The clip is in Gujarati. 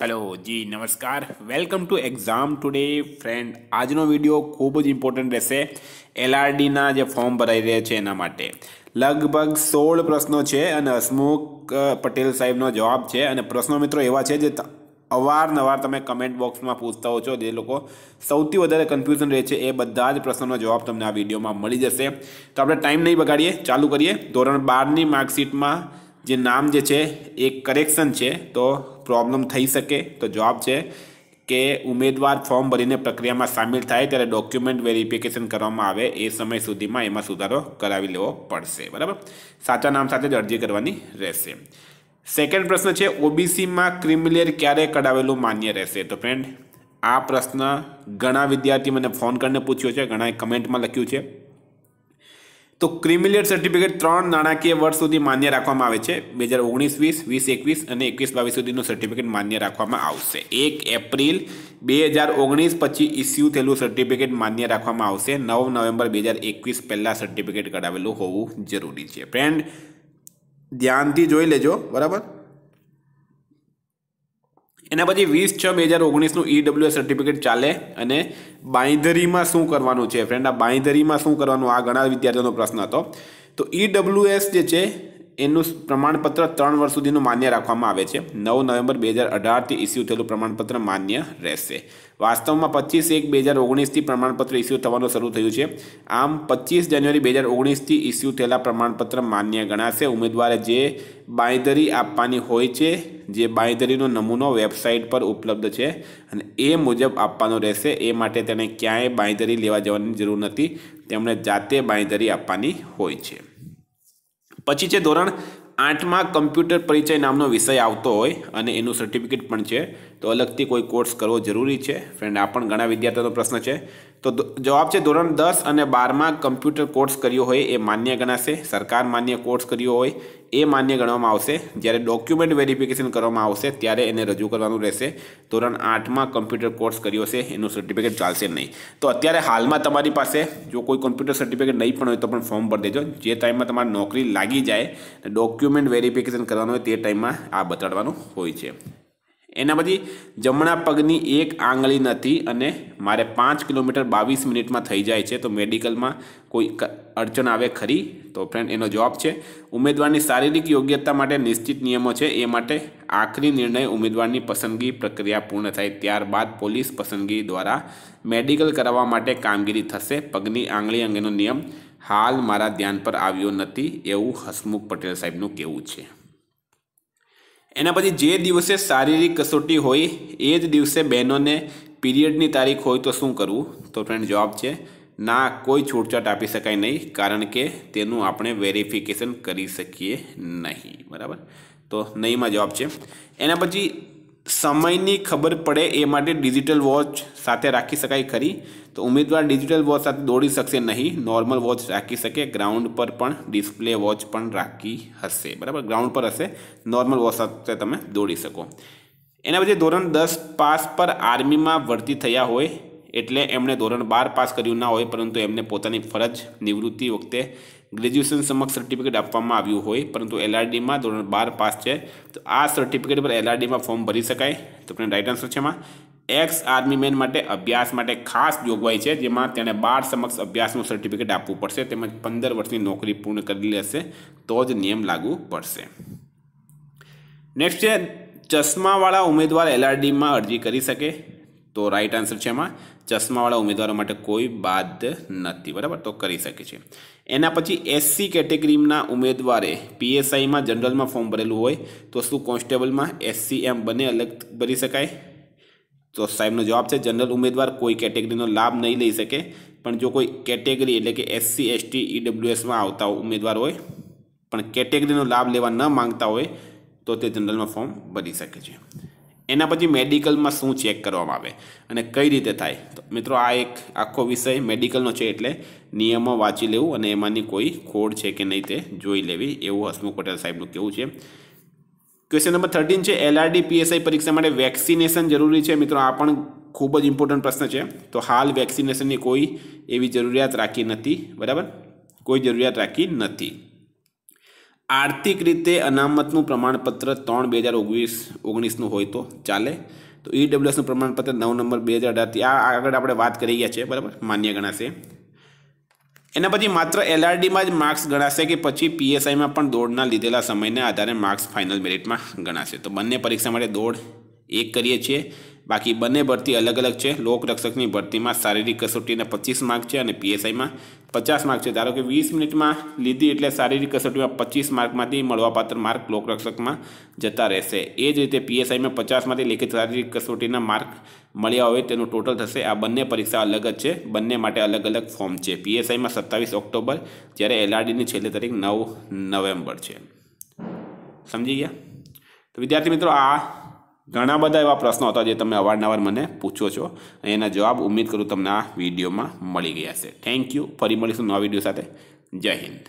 હેલો જી નમસ્કાર welcome to exam today friend આજનો વિડીયો ખૂબ જ ઇમ્પોર્ટન્ટ રહેશે એલઆરડીના જે ફોર્મ ભરાઈ રહ્યા છે એના માટે લગભગ સોળ પ્રશ્નો છે અને હસમુખ પટેલ સાહેબનો જવાબ છે અને પ્રશ્નો મિત્રો એવા છે જે અવારનવાર તમે કમેન્ટ બોક્સમાં પૂછતા હો છો જે લોકો સૌથી વધારે કન્ફ્યુઝન રહે છે એ બધા જ પ્રશ્નોનો જવાબ તમને આ વિડીયોમાં મળી જશે તો આપણે ટાઈમ નહીં બગાડીએ ચાલુ કરીએ ધોરણ બારની માર્કશીટમાં જે નામ જે છે એ કરેક્શન છે તો પ્રોબ્લેમ થઈ શકે તો જવાબ છે કે ઉમેદવાર ફોર્મ ભરીને પ્રક્રિયામાં સામેલ થાય ત્યારે ડોક્યુમેન્ટ વેરિફિકેશન કરવામાં આવે એ સમય સુધીમાં એમાં સુધારો કરાવી લેવો પડશે બરાબર સાચા નામ સાથે જ અરજી કરવાની રહેશે સેકન્ડ પ્રશ્ન છે ઓબીસીમાં ક્રિમિલિયર ક્યારે કઢાવેલું માન્ય રહેશે તો ફ્રેન્ડ આ પ્રશ્ન ઘણા વિદ્યાર્થી મને ફોન કરીને પૂછ્યો છે ઘણાએ કમેન્ટમાં લખ્યું છે તો ક્રિમિલિયર સર્ટિફિકેટ ત્રણ નાણાકીય વર્ષ સુધી માન્ય રાખવામાં આવે છે બે હજાર ઓગણીસ વીસ વીસ એકવીસ અને એકવીસ બાવીસ સુધીનું સર્ટિફિકેટ માન્ય રાખવામાં આવશે એક એપ્રિલ બે હજાર ઓગણીસ પછી ઇસ્યુ થયેલું સર્ટિફિકેટ માન્ય રાખવામાં આવશે નવ નવેમ્બર બે હજાર એકવીસ પહેલાં સર્ટિફિકેટ કઢાવેલું હોવું જરૂરી છે ફ્રેન્ડ ધ્યાનથી જોઈ લેજો બરાબર એના પછી વીસ છ બે હજાર ઓગણીસનું ઈડબ્લ્યુએસ e સર્ટિફિકેટ ચાલે અને બાંયધરીમાં શું કરવાનું છે ફ્રેન્ડ આ બાંયધરીમાં શું કરવાનું આ ઘણા વિદ્યાર્થીઓનો પ્રશ્ન હતો તો ઈડબ્લ્યુએસ e જે છે એનું પ્રમાણપત્ર ત્રણ વર્ષ સુધીનું માન્ય રાખવામાં આવે છે નવ નવેમ્બર બે હજાર અઢારથી ઇસ્યુ થયેલું પ્રમાણપત્ર માન્ય રહેશે વાસ્તવમાં પચીસ એક બે હજાર ઓગણીસથી પ્રમાણપત્ર ઇસ્યુ થવાનું શરૂ થયું છે આમ પચીસ જાન્યુઆરી બે હજાર ઓગણીસથી ઇસ્યુ થયેલા પ્રમાણપત્ર માન્ય ગણાશે ઉમેદવારે જે બાંયધરી આપવાની હોય છે જે બાંયધરીનો નમૂનો વેબસાઇટ પર ઉપલબ્ધ છે અને એ મુજબ આપવાનો રહેશે એ માટે તેણે ક્યાંય બાંયધરી લેવા જવાની જરૂર નથી તેમણે જાતે બાંયધરી આપવાની હોય છે પછી છે ધોરણ આઠમાં કમ્પ્યુટર પરિચય નામનો વિષય આવતો હોય અને એનું સર્ટિફિકેટ પણ છે તો અલગથી કોઈ કોર્સ કરવો જરૂરી છે ફ્રેન્ડ આ પણ ઘણા વિદ્યાર્થીઓનો પ્રશ્ન છે તો જવાબ છે ધોરણ દસ અને બારમાં કમ્પ્યુટર કોર્સ કર્યો હોય એ માન્ય ગણાશે સરકાર માન્ય કોર્સ કર્યો હોય એ માન્ય ગણવામાં આવશે જ્યારે ડોક્યુમેન્ટ વેરિફિકેશન કરવામાં આવશે ત્યારે એને રજૂ કરવાનું રહેશે ધોરણ આઠમાં કમ્પ્યુટર કોર્સ કર્યો હશે એનું સર્ટિફિકેટ ચાલશે નહીં તો અત્યારે હાલમાં તમારી પાસે જો કોઈ કમ્પ્યુટર સર્ટિફિકેટ નહીં પણ હોય તો પણ ફોર્મ ભરી દેજો જે ટાઈમમાં તમારી નોકરી લાગી જાય ડોક્યુમેન્ટ વેરિફિકેશન કરવાનું હોય તે ટાઈમમાં આ બતાડવાનું હોય છે એનામાંથી જમણા પગની એક આંગળી નથી અને મારે પાંચ કિલોમીટર બાવીસ મિનિટમાં થઈ જાય છે તો મેડિકલમાં કોઈ અડચણ આવે ખરી તો ફ્રેન્ડ એનો જવાબ છે ઉમેદવારની શારીરિક યોગ્યતા માટે નિશ્ચિત નિયમો છે એ માટે આખરી નિર્ણય ઉમેદવારની પસંદગી પ્રક્રિયા પૂર્ણ થાય ત્યારબાદ પોલીસ પસંદગી દ્વારા મેડિકલ કરાવવા માટે કામગીરી થશે પગની આંગળી અંગેનો નિયમ હાલ મારા ધ્યાન પર આવ્યો નથી એવું હસમુખ પટેલ સાહેબનું કહેવું છે એના પછી જે દિવસે શારીરિક કસોટી હોય એ જ દિવસે બહેનોને પીરિયડની તારીખ હોય તો શું કરવું તો ફ્રેન્ડ જવાબ છે ના કોઈ છૂટછાટ આપી શકાય નહીં કારણ કે તેનું આપણે વેરિફિકેશન કરી શકીએ નહીં બરાબર તો નહીંમાં જવાબ છે એના પછી સમયની ખબર પડે એ માટે ડિજિટલ વોચ સાથે રાખી શકાય ખરી તો ઉમેદવાર ડિજિટલ વોચ સાથે દોડી શકશે નહીં નોર્મલ વોચ રાખી શકે ગ્રાઉન્ડ પર પણ ડિસ્પ્લે વોચ પણ રાખી હશે બરાબર ગ્રાઉન્ડ પર હશે નોર્મલ વોચ સાથે તમે દોડી શકો એના પછી ધોરણ દસ પાસ પર આર્મીમાં ભરતી થયા હોય એટલે એમણે ધોરણ બાર પાસ કર્યું ના હોય પરંતુ એમને પોતાની ફરજ નિવૃત્તિ વખતે ગ્રેજ્યુએશન સમક્ષ સર્ટિફિકેટ આપવામાં આવ્યું હોય પરંતુ એલઆરડીમાં ધોરણ બાર પાસ છે તો આ સર્ટિફિકેટ પર એલઆરડીમાં ફોર્મ ભરી શકાય તો આપણે રાઇટ આન્સર છે એમાં એક્સ આર્મી મેન માટે અભ્યાસ માટે ખાસ જોગવાઈ છે જેમાં તેણે બાર સમક્ષ અભ્યાસનું સર્ટિફિકેટ આપવું પડશે તેમજ પંદર વર્ષની નોકરી પૂર્ણ કરી લેશે તો જ નિયમ લાગુ પડશે નેક્સ્ટ છે ચશ્માવાળા ઉમેદવાર એલઆરડીમાં અરજી કરી શકે તો રાઈટ આન્સર છે એમાં ચશ્માવાળા ઉમેદવારો માટે કોઈ બાદ નથી બરાબર તો કરી શકે છે એના પછી એસસી કેટેગરીના ઉમેદવારે પીએસઆઈમાં જનરલમાં ફોર્મ ભરેલું હોય તો શું કોન્સ્ટેબલમાં એસસી એમ બંને અલગ ભરી શકાય તો સાહેબનો જવાબ છે જનરલ ઉમેદવાર કોઈ કેટેગરીનો લાભ નહીં લઈ શકે પણ જો કોઈ કેટેગરી એટલે કે એસસી એસટી ઈડબ્લ્યુએસમાં આવતા ઉમેદવાર હોય પણ કેટેગરીનો લાભ લેવા ન માંગતા હોય તો તે જનરલમાં ફોર્મ ભરી શકે છે એના પછી મેડિકલમાં શું ચેક કરવામાં આવે અને કઈ રીતે થાય તો મિત્રો આ એક આખો વિષય મેડિકલનો છે એટલે નિયમો વાંચી લેવું અને એમાંની કોઈ ખોડ છે કે નહીં તે જોઈ લેવી એવું હસમુખ પટેલ સાહેબનું કેવું છે ક્વેશ્ચન નંબર થર્ટીન છે એલઆરડી પીએસઆઈ પરીક્ષા માટે વેક્સિનેશન જરૂરી છે મિત્રો આ પણ ખૂબ જ ઇમ્પોર્ટન્ટ પ્રશ્ન છે તો હાલ વેક્સિનેશનની કોઈ એવી જરૂરિયાત રાખી નથી બરાબર કોઈ જરૂરિયાત રાખી નથી આર્થિક રીતે અનામતનું પ્રમાણપત્ર ત્રણ બે હજાર ઓગણીસ ઓગણીસનું હોય તો ચાલે તો ઈડબ્લ્યુએસનું e પ્રમાણપત્ર નવ નંબર બે હજાર અઢારથી આ આગળ આપણે વાત કરી ગયા છીએ બરાબર માન્ય ગણાશે એના પછી માત્ર એલઆરડીમાં જ માર્ક્સ ગણાશે કે પછી પીએસઆઈમાં પણ દોડના લીધેલા સમયને આધારે માર્ક્સ ફાઇનલ મેરિટમાં ગણાશે તો બંને પરીક્ષા માટે દોડ એક કરીએ છીએ બાકી બંને ભરતી અલગ અલગ છે લોકરક્ષકની ભરતીમાં શારીરિક કસોટીના પચીસ માર્ક છે અને પીએસઆઈમાં પચાસ માર્ક છે ધારો કે વીસ મિનિટમાં લીધી એટલે શારીરિક કસોટીમાં પચીસ માર્કમાંથી મળવાપાત્ર માર્ક લોકરક્ષકમાં જતા રહેશે એ જ રીતે પીએસઆઈમાં પચાસમાંથી લેખિત શારીરિક કસોટીના માર્ક મળ્યા હોય તેનું ટોટલ થશે આ બંને પરીક્ષા અલગ જ છે બંને માટે અલગ અલગ ફોર્મ છે પીએસઆઈમાં સત્તાવીસ ઓક્ટોબર જ્યારે એલઆરડીની છેલ્લી તારીખ નવ નવેમ્બર છે સમજી ગયા તો વિદ્યાર્થી મિત્રો આ ઘણા બધા એવા પ્રશ્નો હતા જે તમે અવારનવાર મને પૂછો છો એના જવાબ ઉમ્મીદ કરું તમને આ વિડીયોમાં મળી ગયા છે થેન્ક યુ ફરી મળીશું નવા વિડીયો સાથે જય હિન્દ